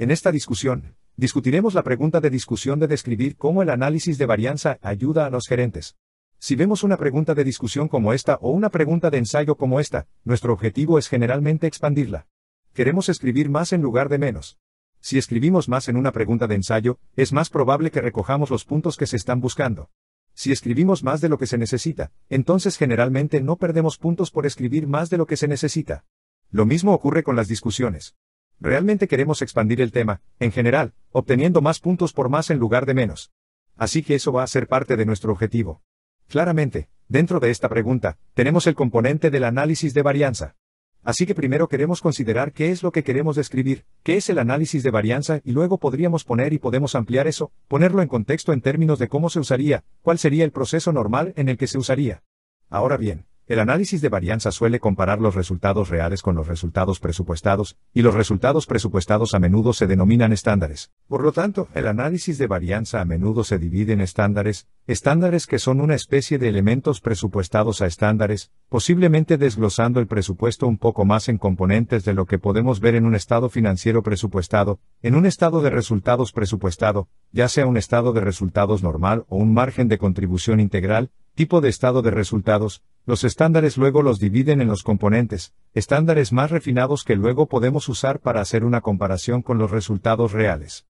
En esta discusión, discutiremos la pregunta de discusión de describir cómo el análisis de varianza ayuda a los gerentes. Si vemos una pregunta de discusión como esta o una pregunta de ensayo como esta, nuestro objetivo es generalmente expandirla. Queremos escribir más en lugar de menos. Si escribimos más en una pregunta de ensayo, es más probable que recojamos los puntos que se están buscando. Si escribimos más de lo que se necesita, entonces generalmente no perdemos puntos por escribir más de lo que se necesita. Lo mismo ocurre con las discusiones. Realmente queremos expandir el tema, en general, obteniendo más puntos por más en lugar de menos. Así que eso va a ser parte de nuestro objetivo. Claramente, dentro de esta pregunta, tenemos el componente del análisis de varianza. Así que primero queremos considerar qué es lo que queremos describir, qué es el análisis de varianza y luego podríamos poner y podemos ampliar eso, ponerlo en contexto en términos de cómo se usaría, cuál sería el proceso normal en el que se usaría. Ahora bien, el análisis de varianza suele comparar los resultados reales con los resultados presupuestados, y los resultados presupuestados a menudo se denominan estándares. Por lo tanto, el análisis de varianza a menudo se divide en estándares, estándares que son una especie de elementos presupuestados a estándares, posiblemente desglosando el presupuesto un poco más en componentes de lo que podemos ver en un estado financiero presupuestado, en un estado de resultados presupuestado, ya sea un estado de resultados normal o un margen de contribución integral, tipo de estado de resultados, los estándares luego los dividen en los componentes, estándares más refinados que luego podemos usar para hacer una comparación con los resultados reales.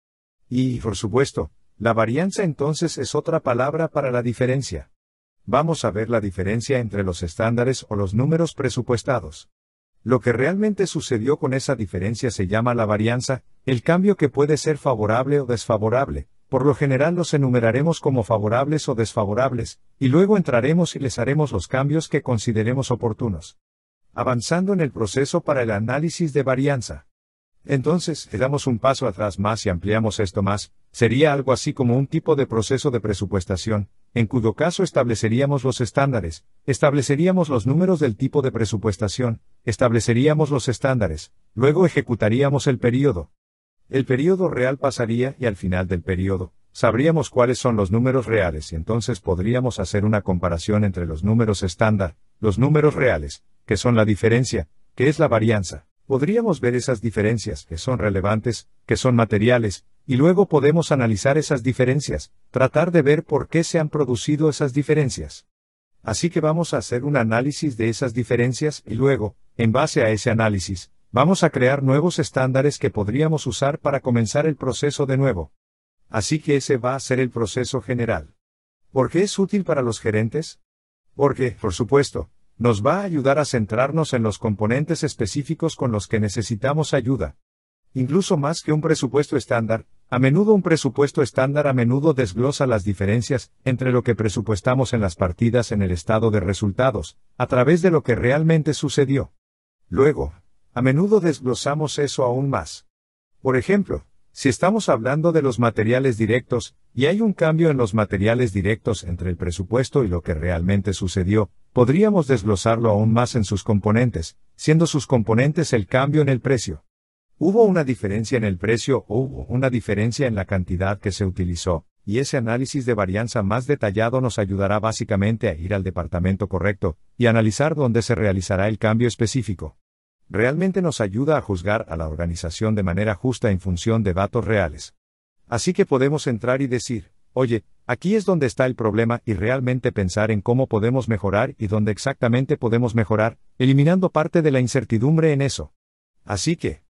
Y, por supuesto, la varianza entonces es otra palabra para la diferencia. Vamos a ver la diferencia entre los estándares o los números presupuestados. Lo que realmente sucedió con esa diferencia se llama la varianza, el cambio que puede ser favorable o desfavorable, por lo general los enumeraremos como favorables o desfavorables, y luego entraremos y les haremos los cambios que consideremos oportunos. Avanzando en el proceso para el análisis de varianza. Entonces, damos un paso atrás más y ampliamos esto más, sería algo así como un tipo de proceso de presupuestación, en cuyo caso estableceríamos los estándares, estableceríamos los números del tipo de presupuestación, estableceríamos los estándares, luego ejecutaríamos el periodo, el periodo real pasaría y al final del periodo, sabríamos cuáles son los números reales y entonces podríamos hacer una comparación entre los números estándar, los números reales, que son la diferencia, que es la varianza. Podríamos ver esas diferencias, que son relevantes, que son materiales, y luego podemos analizar esas diferencias, tratar de ver por qué se han producido esas diferencias. Así que vamos a hacer un análisis de esas diferencias y luego, en base a ese análisis, Vamos a crear nuevos estándares que podríamos usar para comenzar el proceso de nuevo. Así que ese va a ser el proceso general. ¿Por qué es útil para los gerentes? Porque, por supuesto, nos va a ayudar a centrarnos en los componentes específicos con los que necesitamos ayuda. Incluso más que un presupuesto estándar, a menudo un presupuesto estándar a menudo desglosa las diferencias entre lo que presupuestamos en las partidas en el estado de resultados, a través de lo que realmente sucedió. Luego, a menudo desglosamos eso aún más. Por ejemplo, si estamos hablando de los materiales directos, y hay un cambio en los materiales directos entre el presupuesto y lo que realmente sucedió, podríamos desglosarlo aún más en sus componentes, siendo sus componentes el cambio en el precio. Hubo una diferencia en el precio o hubo una diferencia en la cantidad que se utilizó, y ese análisis de varianza más detallado nos ayudará básicamente a ir al departamento correcto, y analizar dónde se realizará el cambio específico realmente nos ayuda a juzgar a la organización de manera justa en función de datos reales. Así que podemos entrar y decir, oye, aquí es donde está el problema y realmente pensar en cómo podemos mejorar y dónde exactamente podemos mejorar, eliminando parte de la incertidumbre en eso. Así que,